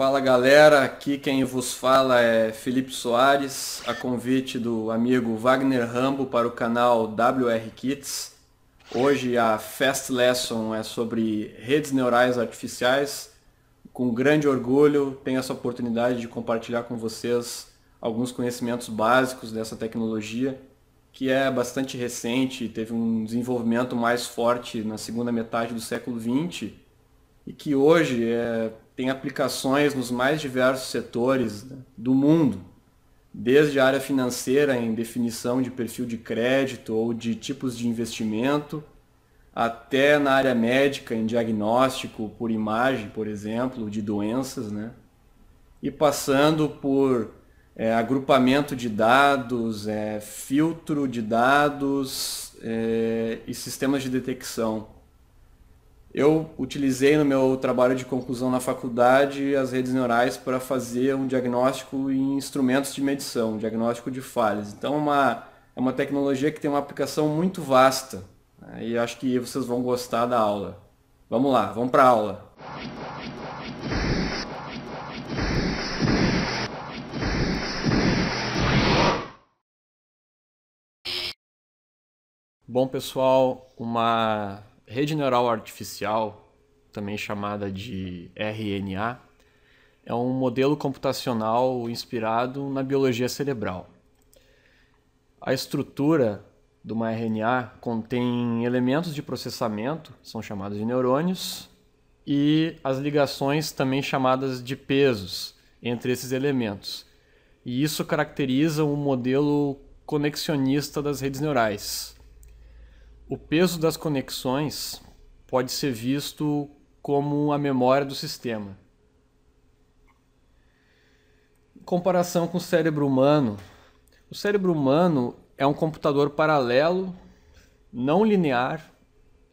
Fala galera, aqui quem vos fala é Felipe Soares, a convite do amigo Wagner Rambo para o canal WR Kits. Hoje a Fast Lesson é sobre redes neurais artificiais. Com grande orgulho, tenho essa oportunidade de compartilhar com vocês alguns conhecimentos básicos dessa tecnologia, que é bastante recente e teve um desenvolvimento mais forte na segunda metade do século XX e que hoje é, tem aplicações nos mais diversos setores né, do mundo, desde a área financeira em definição de perfil de crédito ou de tipos de investimento, até na área médica em diagnóstico por imagem, por exemplo, de doenças, né? E passando por é, agrupamento de dados, é, filtro de dados é, e sistemas de detecção. Eu utilizei no meu trabalho de conclusão na faculdade as redes neurais para fazer um diagnóstico em instrumentos de medição, um diagnóstico de falhas. Então é uma, é uma tecnologia que tem uma aplicação muito vasta né? e acho que vocês vão gostar da aula. Vamos lá, vamos para a aula. Bom pessoal, uma rede neural artificial, também chamada de RNA, é um modelo computacional inspirado na biologia cerebral. A estrutura de uma RNA contém elementos de processamento, são chamados de neurônios, e as ligações, também chamadas de pesos, entre esses elementos. E isso caracteriza um modelo conexionista das redes neurais. O peso das conexões pode ser visto como a memória do sistema. Em comparação com o cérebro humano, o cérebro humano é um computador paralelo, não linear,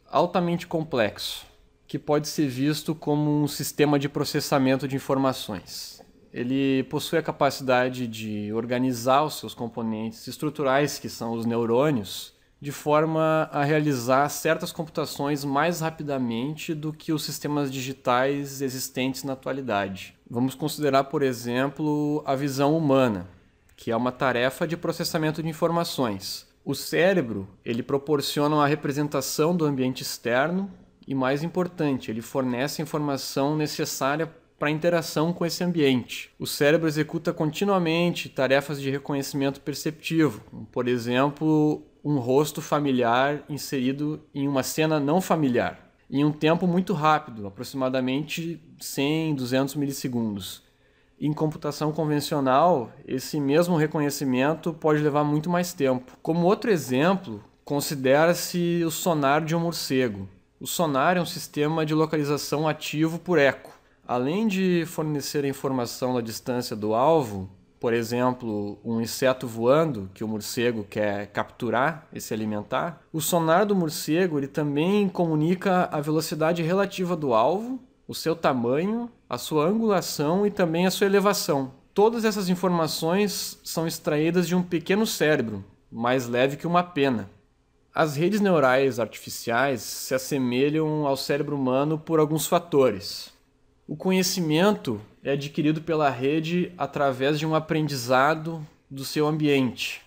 altamente complexo, que pode ser visto como um sistema de processamento de informações. Ele possui a capacidade de organizar os seus componentes estruturais, que são os neurônios, de forma a realizar certas computações mais rapidamente do que os sistemas digitais existentes na atualidade. Vamos considerar, por exemplo, a visão humana, que é uma tarefa de processamento de informações. O cérebro, ele proporciona uma representação do ambiente externo e mais importante, ele fornece a informação necessária para a interação com esse ambiente. O cérebro executa continuamente tarefas de reconhecimento perceptivo, como, por exemplo, um rosto familiar inserido em uma cena não familiar, em um tempo muito rápido, aproximadamente 100, 200 milissegundos. Em computação convencional, esse mesmo reconhecimento pode levar muito mais tempo. Como outro exemplo, considera-se o sonar de um morcego. O sonar é um sistema de localização ativo por eco. Além de fornecer a informação da distância do alvo, por exemplo, um inseto voando que o morcego quer capturar e se alimentar, o sonar do morcego ele também comunica a velocidade relativa do alvo, o seu tamanho, a sua angulação e também a sua elevação. Todas essas informações são extraídas de um pequeno cérebro, mais leve que uma pena. As redes neurais artificiais se assemelham ao cérebro humano por alguns fatores. O conhecimento é adquirido pela rede através de um aprendizado do seu ambiente.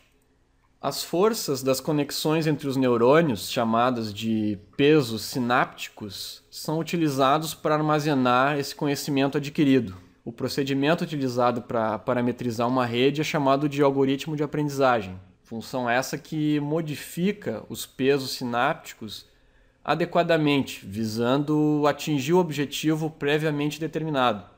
As forças das conexões entre os neurônios, chamadas de pesos sinápticos, são utilizados para armazenar esse conhecimento adquirido. O procedimento utilizado para parametrizar uma rede é chamado de algoritmo de aprendizagem, função essa que modifica os pesos sinápticos adequadamente, visando atingir o objetivo previamente determinado.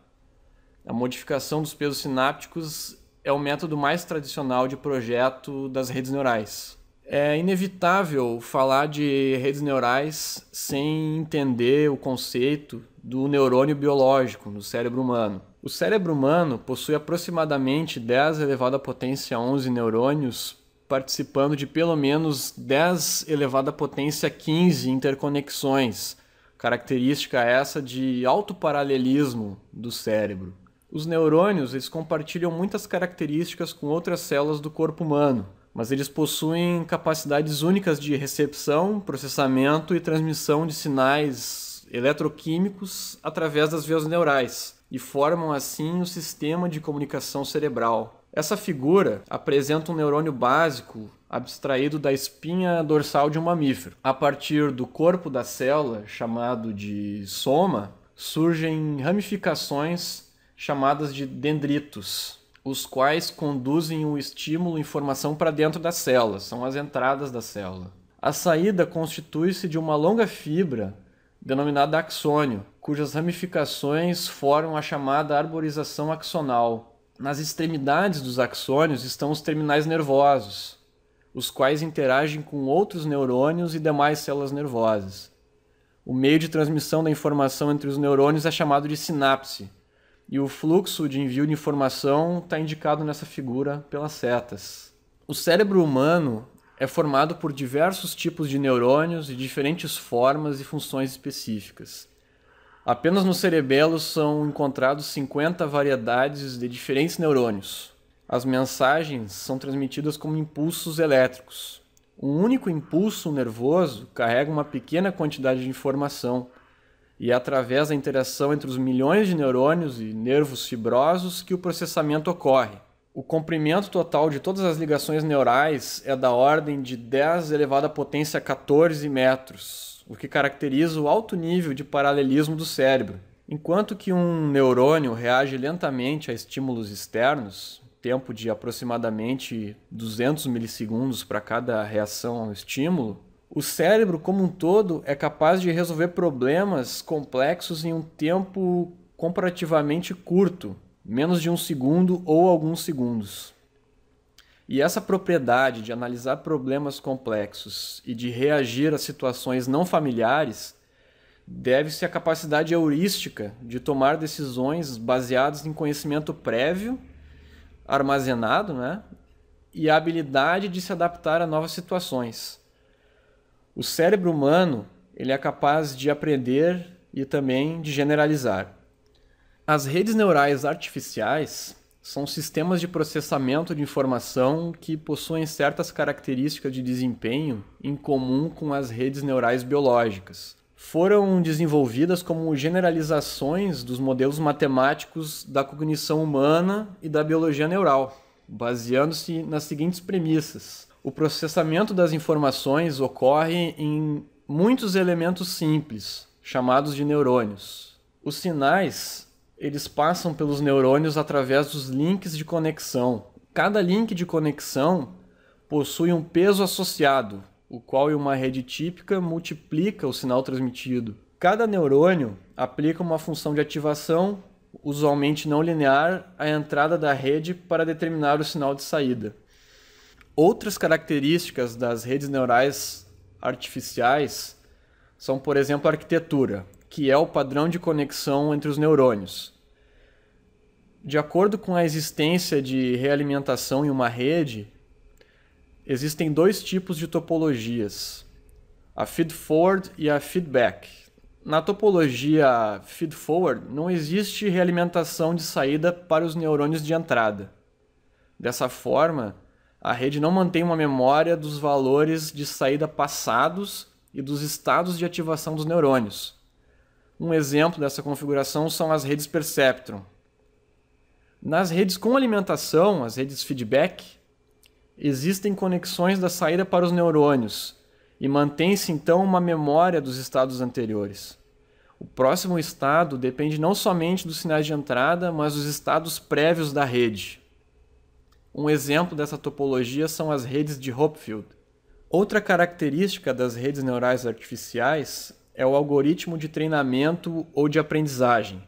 A modificação dos pesos sinápticos é o método mais tradicional de projeto das redes neurais. É inevitável falar de redes neurais sem entender o conceito do neurônio biológico no cérebro humano. O cérebro humano possui aproximadamente 10 elevado à potência 11 neurônios participando de pelo menos 10 elevado à potência 15 interconexões, característica essa de alto paralelismo do cérebro. Os neurônios eles compartilham muitas características com outras células do corpo humano, mas eles possuem capacidades únicas de recepção, processamento e transmissão de sinais eletroquímicos através das vias neurais e formam assim o sistema de comunicação cerebral. Essa figura apresenta um neurônio básico abstraído da espinha dorsal de um mamífero. A partir do corpo da célula, chamado de soma, surgem ramificações chamadas de dendritos, os quais conduzem o estímulo e informação para dentro da célula, são as entradas da célula. A saída constitui-se de uma longa fibra denominada axônio, cujas ramificações formam a chamada arborização axonal. Nas extremidades dos axônios estão os terminais nervosos, os quais interagem com outros neurônios e demais células nervosas. O meio de transmissão da informação entre os neurônios é chamado de sinapse e o fluxo de envio de informação está indicado nessa figura pelas setas. O cérebro humano é formado por diversos tipos de neurônios e diferentes formas e funções específicas. Apenas no cerebelo são encontrados 50 variedades de diferentes neurônios. As mensagens são transmitidas como impulsos elétricos. Um único impulso nervoso carrega uma pequena quantidade de informação, e é através da interação entre os milhões de neurônios e nervos fibrosos que o processamento ocorre. O comprimento total de todas as ligações neurais é da ordem de 10 elevado à potência 14 metros, o que caracteriza o alto nível de paralelismo do cérebro. Enquanto que um neurônio reage lentamente a estímulos externos, tempo de aproximadamente 200 milissegundos para cada reação ao estímulo, o cérebro, como um todo, é capaz de resolver problemas complexos em um tempo comparativamente curto, menos de um segundo ou alguns segundos. E essa propriedade de analisar problemas complexos e de reagir a situações não familiares deve-se à capacidade heurística de tomar decisões baseadas em conhecimento prévio, armazenado, né? e a habilidade de se adaptar a novas situações o cérebro humano ele é capaz de aprender e também de generalizar. As redes neurais artificiais são sistemas de processamento de informação que possuem certas características de desempenho em comum com as redes neurais biológicas. Foram desenvolvidas como generalizações dos modelos matemáticos da cognição humana e da biologia neural, baseando-se nas seguintes premissas o processamento das informações ocorre em muitos elementos simples, chamados de neurônios. Os sinais, eles passam pelos neurônios através dos links de conexão. Cada link de conexão possui um peso associado, o qual em uma rede típica multiplica o sinal transmitido. Cada neurônio aplica uma função de ativação, usualmente não linear, à entrada da rede para determinar o sinal de saída. Outras características das redes neurais artificiais são, por exemplo, a arquitetura, que é o padrão de conexão entre os neurônios. De acordo com a existência de realimentação em uma rede, existem dois tipos de topologias: a feed-forward e a feedback. Na topologia feed-forward, não existe realimentação de saída para os neurônios de entrada. Dessa forma, a rede não mantém uma memória dos valores de saída passados e dos estados de ativação dos neurônios. Um exemplo dessa configuração são as redes perceptron. Nas redes com alimentação, as redes feedback, existem conexões da saída para os neurônios e mantém-se então uma memória dos estados anteriores. O próximo estado depende não somente dos sinais de entrada, mas dos estados prévios da rede. Um exemplo dessa topologia são as redes de Hopfield. Outra característica das redes neurais artificiais é o algoritmo de treinamento ou de aprendizagem,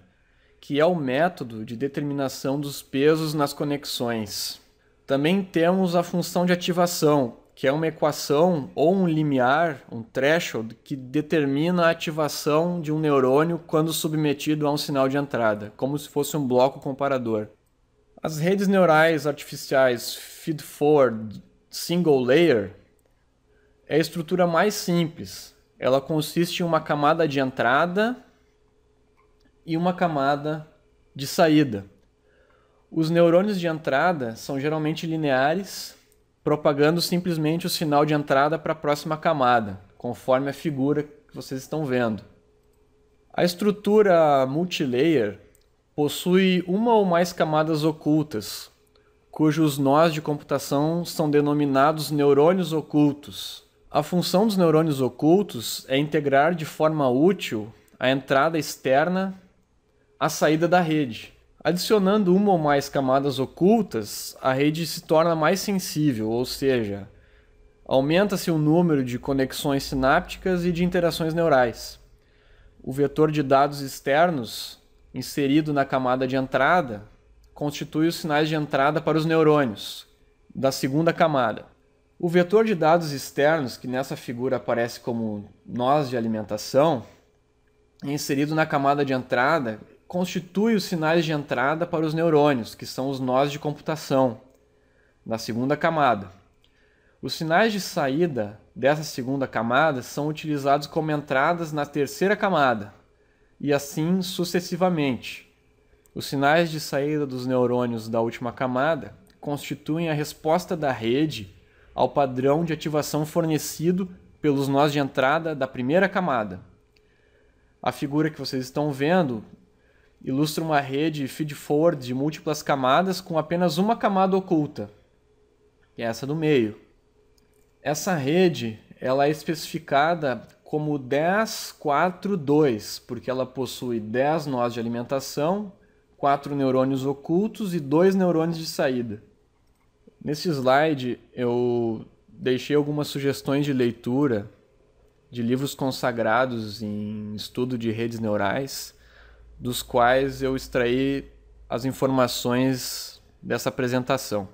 que é o método de determinação dos pesos nas conexões. Também temos a função de ativação, que é uma equação ou um limiar, um threshold, que determina a ativação de um neurônio quando submetido a um sinal de entrada, como se fosse um bloco comparador. As redes neurais artificiais feed-forward single layer é a estrutura mais simples. Ela consiste em uma camada de entrada e uma camada de saída. Os neurônios de entrada são geralmente lineares, propagando simplesmente o sinal de entrada para a próxima camada, conforme a figura que vocês estão vendo. A estrutura multilayer possui uma ou mais camadas ocultas, cujos nós de computação são denominados neurônios ocultos. A função dos neurônios ocultos é integrar de forma útil a entrada externa à saída da rede. Adicionando uma ou mais camadas ocultas, a rede se torna mais sensível, ou seja, aumenta-se o número de conexões sinápticas e de interações neurais. O vetor de dados externos inserido na camada de entrada constitui os sinais de entrada para os neurônios da segunda camada. O vetor de dados externos, que nessa figura aparece como nós de alimentação, inserido na camada de entrada, constitui os sinais de entrada para os neurônios, que são os nós de computação, na segunda camada. Os sinais de saída dessa segunda camada são utilizados como entradas na terceira camada, e assim sucessivamente. Os sinais de saída dos neurônios da última camada constituem a resposta da rede ao padrão de ativação fornecido pelos nós de entrada da primeira camada. A figura que vocês estão vendo ilustra uma rede feed-forward de múltiplas camadas com apenas uma camada oculta, que é essa do meio. Essa rede ela é especificada como 10, 4, 2, porque ela possui 10 nós de alimentação, 4 neurônios ocultos e 2 neurônios de saída. Nesse slide eu deixei algumas sugestões de leitura de livros consagrados em estudo de redes neurais, dos quais eu extraí as informações dessa apresentação.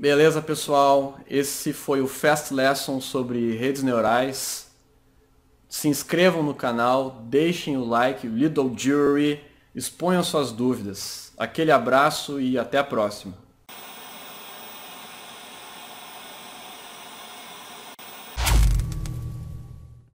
Beleza, pessoal? Esse foi o Fast Lesson sobre redes neurais. Se inscrevam no canal, deixem o like, Little Jury, exponham suas dúvidas. Aquele abraço e até a próxima.